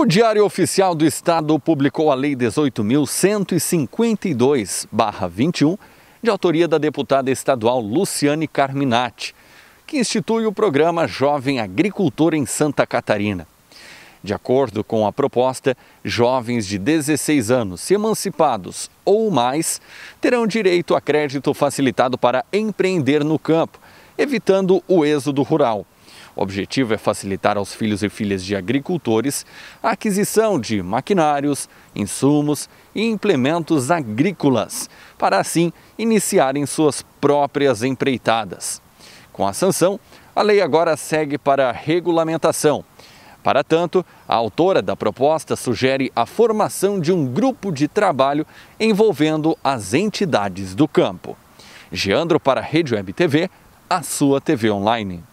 O Diário Oficial do Estado publicou a Lei 18.152-21, de autoria da deputada estadual Luciane Carminati, que institui o programa Jovem Agricultor em Santa Catarina. De acordo com a proposta, jovens de 16 anos emancipados ou mais terão direito a crédito facilitado para empreender no campo, evitando o êxodo rural. O objetivo é facilitar aos filhos e filhas de agricultores a aquisição de maquinários, insumos e implementos agrícolas, para assim iniciarem suas próprias empreitadas. Com a sanção, a lei agora segue para a regulamentação. Para tanto, a autora da proposta sugere a formação de um grupo de trabalho envolvendo as entidades do campo. Geandro para a Rede Web TV, a sua TV online.